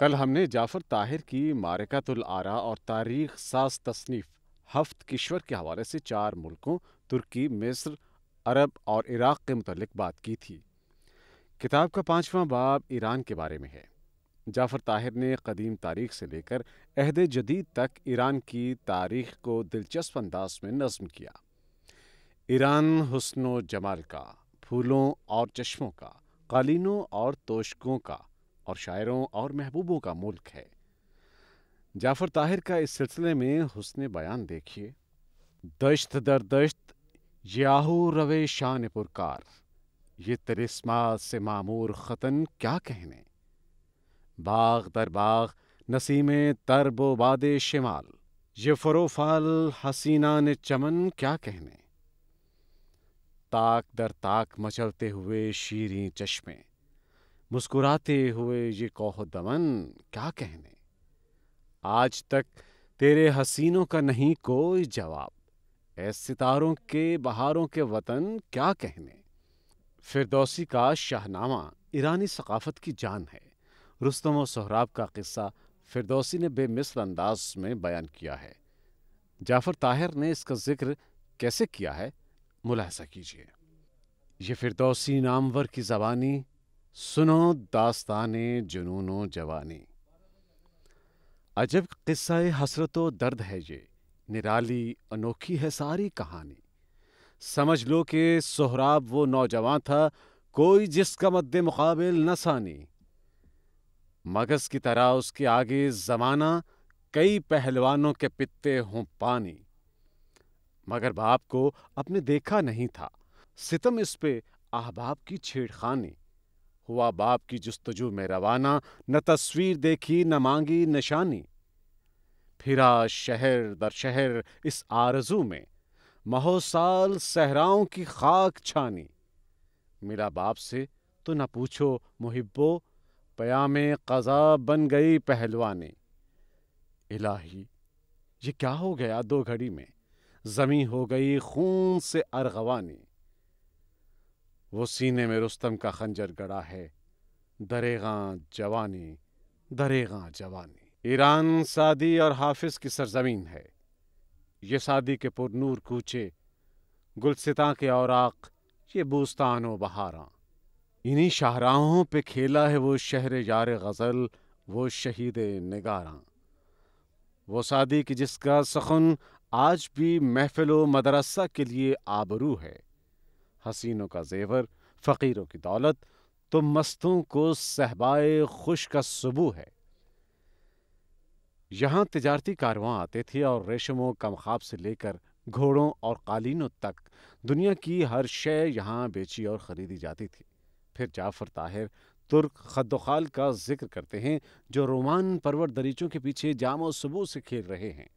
कल हमने जाफर ताहिर की मारकतुल आरा और तारीख सास तसनीफ हफ्त किश्वर के हवाले से चार मुल्कों तुर्की मिस्र अरब और इराक़ के मतलब बात की थी किताब का पाँचवा बाब ईरान के बारे में है जाफ़र ताहिर ने कदीम तारीख से लेकर अहद जदीद तक ईरान की तारीख को दिलचस्प अंदाज में नज्म किया ईरान हसन जमाल का फूलों और चश्मों का कालीनों और तोशकों का और शायरों और महबूबों का मुल्क है जाफ़र ताहिर का इस सिलसिले में हुसन बयान देखिए दश्त दर दश्त याहू रवे शान पुरकार ये तरिस्मा से मामूर ख़तन क्या कहने बाग दर बाग नसीम तरब शिमाल ये फ़रोफाल हसीना ने चमन क्या कहने ताक दर ताक मचलते हुए शीरी चश्मे मुस्कुराते हुए ये कहो दमन क्या कहने आज तक तेरे हसीनों का नहीं कोई जवाब ऐसे सितारों के बहारों के वतन क्या कहने फिरदौसी का शाहनामा ईरानी सकाफत की जान है रुस्तम और सोहराब का किस्सा फिरदौसी ने बेमिसल अंदाज में बयान किया है जाफ़र ताहिर ने इसका जिक्र कैसे किया है मुलाहसा कीजिए यह फिरदौसी नामवर की ज़बानी सुनो दास्तान जुनूनो जवानी अजब किस्सा हसरत व दर्द है ये निराली अनोखी है सारी कहानी समझ लो कि सोहराब वो नौजवान था कोई जिसका मद्द मुकाबिल न सानी मगज की तरह उसके आगे जमाना कई पहलवानों के पित्ते हों पानी मगर बाप को अपने देखा नहीं था सितम इस पे अहबाब की छेड़खानी हुआ बाप की जस्तजू में रवाना न तस्वीर देखी न मांगी निशानी फिरा शहर दर शहर इस आरजू में महोसाल सहराओं की खाक छानी मिला बाप से तो न पूछो मुहिब्बो पयामे कज़ा बन गई पहलवानी इलाही ये क्या हो गया दो घड़ी में ज़मी हो गई खून से अरगवानी वो सीने में रुस्तम का खंजर गड़ा है दरेगा जवानी दरेगा जवानी ईरान सादी और हाफिज की सरजमीन है ये सादी के पुरनूर कूचे गुलसिता के औराक ये बूस्तान व बहारा इन्हीं शाहराहों पे खेला है वो शहर यार गज़ल वो शहीद निगारा वो सादी की जिसका सखन आज भी महफिल मदरसा के लिए आबरू है हसीनों का जेवर फ़कीरों की दौलत तो मस्तों को सहबाए खुश का सबू है यहाँ तजारती कारवां आते थे और रेशमों कमखाब से लेकर घोड़ों और कालीनों तक दुनिया की हर शय यहाँ बेची और ख़रीदी जाती थी फिर जाफर ताहिर तुर्क खदोखाल का जिक्र करते हैं जो रोमान परवर दरीचों के पीछे जाम सबू से खेल रहे हैं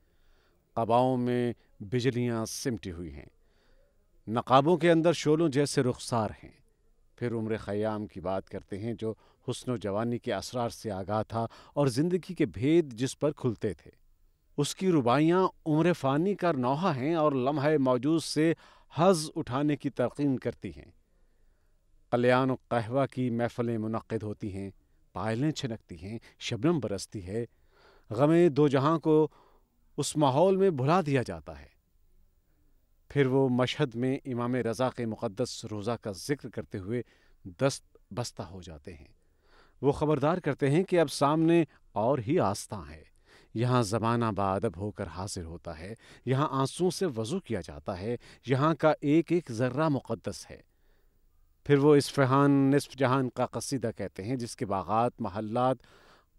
कबाओं में बिजलियाँ सिमटी हुई हैं नकाबों के अंदर शोलों जैसे रुखसार हैं फिर उम्र ख़याम की बात करते हैं जो हसन जवानी के असरार से आगाह था और ज़िंदगी के भेद जिस पर खुलते थे उसकी रुबाइयाँ उम्र फ़ानी का नौहा हैं और लम्हे मौजूद से हज उठाने की तरकीन करती हैं कल्याण कहवा की महफ़लें मुनद होती हैं पायलें छिनकती हैं शबनम बरसती है गमें दो जहाँ को उस माहौल में भुला दिया जाता है फिर वो मशहद में इमाम रज़ा के मुक़दस रोज़ा का जिक्र करते हुए दस्त बस्ता हो जाते हैं वो ख़बरदार करते हैं कि अब सामने और ही आस्था है यहाँ ज़माना बादब होकर हाजिर होता है यहाँ आंसुओं से वज़ू किया जाता है यहाँ का एक एक ज़र्रा मुक़दस है फिर वो इसफ़हान नसफ़ जहान का कसीदा कहते हैं जिसके बागात महल्लात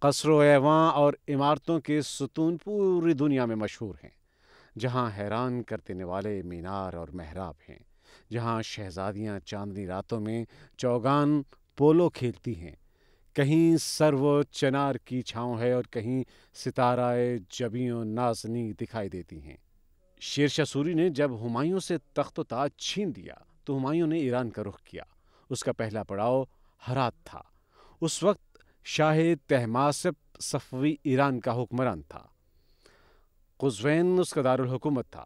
कसर एवां और इमारतों के सतून पूरी दुनिया में मशहूर हैं जहाँ हैरान कर देने वाले मीनार और मेहराब हैं जहाँ शहजादियाँ चांदनी रातों में चौगान पोलो खेलती हैं कहीं सर्व चनार की छाँव है और कहीं सिताराए जबियों नाजनी दिखाई देती हैं शेरशाह सूरी ने जब हुमायूं से तख्त ताज छीन दिया तो हुमायूं ने ईरान का रुख किया उसका पहला पड़ाव हरात था उस वक्त शाह तहमासप सफ़वी ईरान का हुक्मरान था कुजवैन उसका दारकूमत था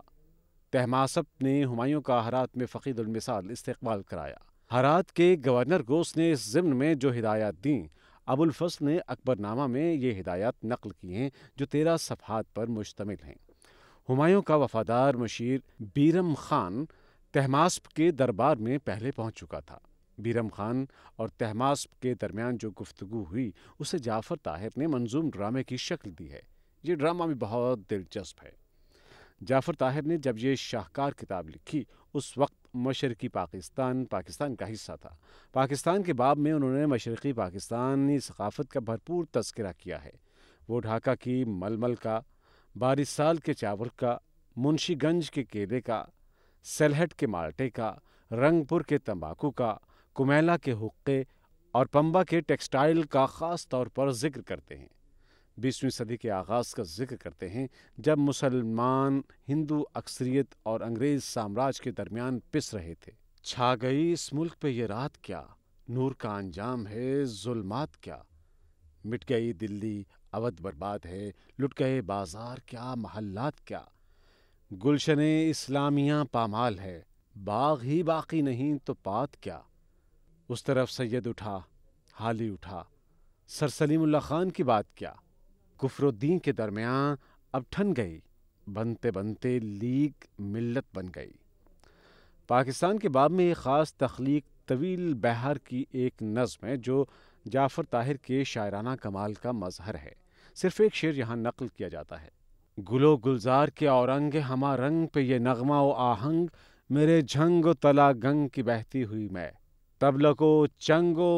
तहमासप ने हमायों का हरात में फ़कीदुलमिसाल इस्तेबाल कराया हरात के गवर्नर को उसने इस ज़िम्न में जो हिदायत दीं अबुलफस ने अकबरनामा में ये हिदायत नकल की हैं जो तेरह सफहत पर मुश्तमिल हैं हमायों का वफादार मशीर बीरम खान तहमासप के दरबार में पहले पहुँच चुका था बीरम खान और तहमासप के दरमियान जो गुफ्तु हुई उसे जाफ़र ताहिर ने मंजूम ड्रामे की शक्ल दी है ये ड्रामा भी बहुत दिलचस्प है जाफ़र ताहिर ने जब ये शाहकार किताब लिखी उस वक्त मशरक़ी पाकिस्तान पाकिस्तान का हिस्सा था पाकिस्तान के बाब में उन्होंने मशरक़ी पाकिस्तानी सकाफ़त का भरपूर तस्करा किया है वो ढाका की मलमल का बारिसाल के चावल का मुंशीगंज के केले का सेलहट के माल्टे का रंगपुर के तंबाकू का कुमैला के हुक्के और पंबा के टेक्सटाइल का ख़ास तौर पर जिक्र करते हैं बीसवीं सदी के आगाज़ का जिक्र करते हैं जब मुसलमान हिंदू अक्सरियत और अंग्रेज़ साम्राज्य के दरमियान पिस रहे थे छा गई इस मुल्क पे ये रात क्या नूर का अंजाम है जुल्मात क्या मिट गई दिल्ली अवध बर्बाद है लुट गए बाजार क्या महल्लात क्या गुलशन इस्लामिया पामाल है बाग ही बाकी नहीं तो पात क्या उस तरफ सैयद उठा हाली उठा सर सलीमुल्ला खान की बात क्या कुफरुद्दीन के दरमियान अब ठन गई बनते बनते लीग मिल्लत बन गई पाकिस्तान के बाब में एक ख़ास तख्लीक तवील बहार की एक नज़म है जो जाफ़र ताहिर के शायराना कमाल का मजहर है सिर्फ़ एक शेर यहाँ नकल किया जाता है गुलो गुलजार के औरंग हमा रंग पे ये नगमा व आहंग मेरे झंग तला गंग की बहती हुई मैं तबलको चंगो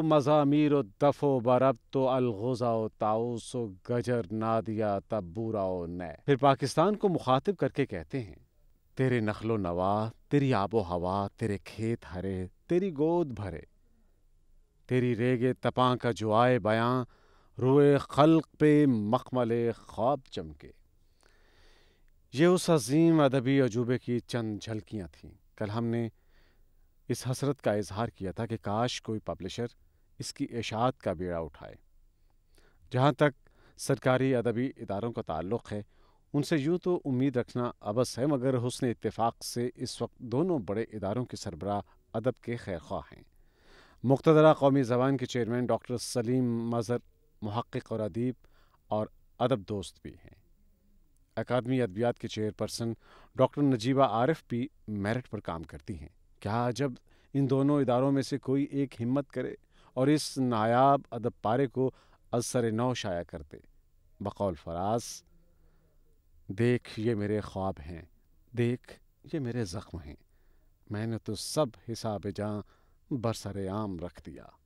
मीर दफ़ो बरब तो अलगोजाओ ताउस गजर नादिया तब्बूरा न फिर पाकिस्तान को मुखातिब करके कहते हैं तेरे नखलो नवा तेरी आबो हवा तेरे खेत हरे तेरी गोद भरे तेरी रेगे तपा का जो आए बयां रुए खल्क पे मखमल ख्वाब चमके ये उस अजीम अदबी अजूबे की चंद झलकियां थीं कल हमने इस हसरत का इजहार किया था कि काश कोई पब्लिशर इसकी इशात का बेड़ा उठाए जहाँ तक सरकारी अदबी इदारों का ताल्लुक़ है उनसे यूँ तो उम्मीद रखना अबस है मगर हुसन इतफ़ाक़ से इस वक्त दोनों बड़े इदारों के सरबरा अदब के ख्वाह हैं मुख्तरा कौमी जबान के चेयरमैन डॉक्टर सलीम मज़र महक़ और अदीब और अदब दोस्त भी हैं अकादमी अदबियात के चेयरपर्सन डॉक्टर नजीबा आरिफ भी मेरिट पर काम करती हैं क्या जब इन दोनों इदारों में से कोई एक हिम्मत करे और इस नायाब अदब पारे को असर नौ शाया करते बकौल फराज देख ये मेरे ख्वाब हैं देख ये मेरे ज़ख्म हैं मैंने तो सब हिसाब जहाँ बरसर आम रख दिया